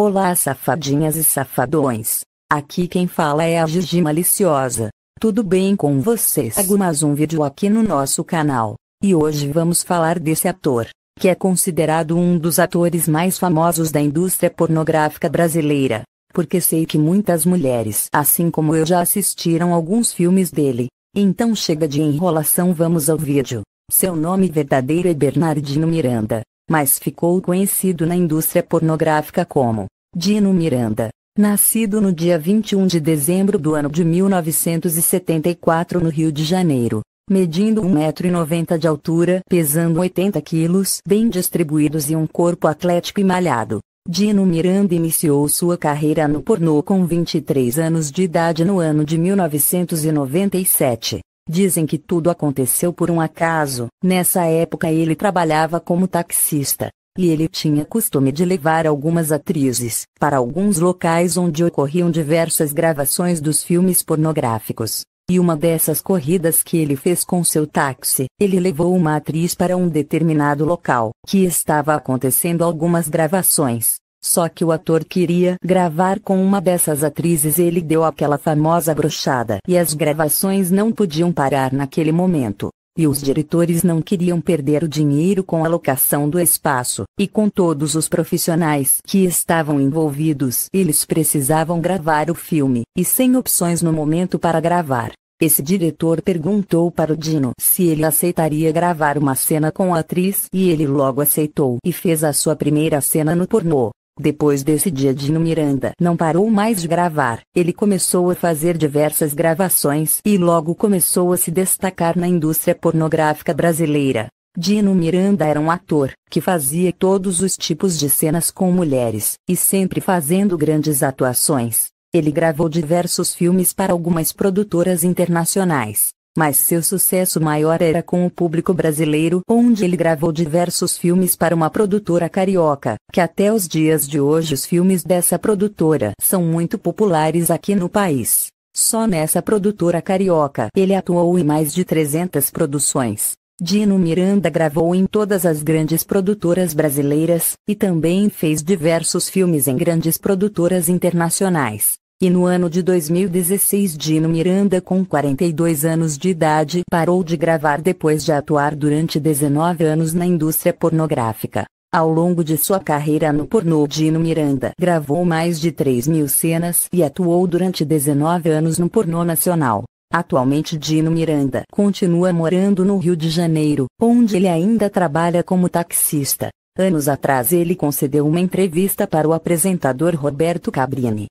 Olá safadinhas e safadões. Aqui quem fala é a Gigi Maliciosa. Tudo bem com vocês? Hago mais um vídeo aqui no nosso canal. E hoje vamos falar desse ator, que é considerado um dos atores mais famosos da indústria pornográfica brasileira. Porque sei que muitas mulheres, assim como eu, já assistiram alguns filmes dele. Então chega de enrolação, vamos ao vídeo. Seu nome verdadeiro é Bernardino Miranda mas ficou conhecido na indústria pornográfica como Dino Miranda. Nascido no dia 21 de dezembro do ano de 1974 no Rio de Janeiro, medindo 1,90m de altura, pesando 80 quilos, bem distribuídos e um corpo atlético e malhado. Dino Miranda iniciou sua carreira no pornô com 23 anos de idade no ano de 1997. Dizem que tudo aconteceu por um acaso. Nessa época ele trabalhava como taxista, e ele tinha costume de levar algumas atrizes para alguns locais onde ocorriam diversas gravações dos filmes pornográficos. E uma dessas corridas que ele fez com seu táxi, ele levou uma atriz para um determinado local que estava acontecendo algumas gravações. Só que o ator queria gravar com uma dessas atrizes e ele deu aquela famosa brochada. E as gravações não podiam parar naquele momento. E os diretores não queriam perder o dinheiro com a locação do espaço, e com todos os profissionais que estavam envolvidos, eles precisavam gravar o filme, e sem opções no momento para gravar. Esse diretor perguntou para o Dino se ele aceitaria gravar uma cena com a atriz, e ele logo aceitou e fez a sua primeira cena no pornô. Depois desse dia Dino Miranda não parou mais de gravar, ele começou a fazer diversas gravações e logo começou a se destacar na indústria pornográfica brasileira. Dino Miranda era um ator, que fazia todos os tipos de cenas com mulheres, e sempre fazendo grandes atuações. Ele gravou diversos filmes para algumas produtoras internacionais, mas seu sucesso maior era com o público brasileiro, onde ele gravou diversos filmes para uma produtora carioca, que até os dias de hoje os filmes dessa produtora são muito populares aqui no país. Só nessa produtora carioca ele atuou em mais de 300 produções. Dino Miranda gravou em todas as grandes produtoras brasileiras, e também fez diversos filmes em grandes produtoras internacionais e no ano de 2016 Dino Miranda com 42 anos de idade parou de gravar depois de atuar durante 19 anos na indústria pornográfica. Ao longo de sua carreira no pornô, Dino Miranda gravou mais de 3 mil cenas e atuou durante 19 anos no pornô nacional. Atualmente Dino Miranda continua morando no Rio de Janeiro, onde ele ainda trabalha como taxista. Anos atrás ele concedeu uma entrevista para o apresentador Roberto Cabrini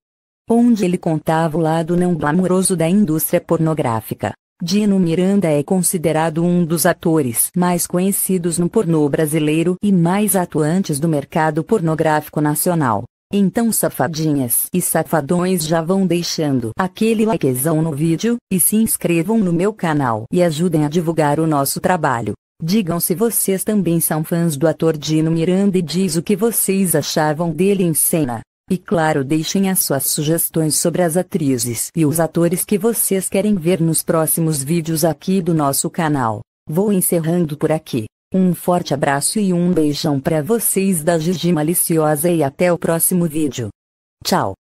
onde ele contava o lado não glamouroso da indústria pornográfica. Dino Miranda é considerado um dos atores mais conhecidos no pornô brasileiro e mais atuantes do mercado pornográfico nacional. Então safadinhas e safadões já vão deixando aquele likezão no vídeo, e se inscrevam no meu canal e ajudem a divulgar o nosso trabalho. Digam se vocês também são fãs do ator Dino Miranda e diz o que vocês achavam dele em cena. E claro, deixem as suas sugestões sobre as atrizes e os atores que vocês querem ver nos próximos vídeos aqui do nosso canal. Vou encerrando por aqui. Um forte abraço e um beijão para vocês da Gigi Maliciosa e até o próximo vídeo. Tchau!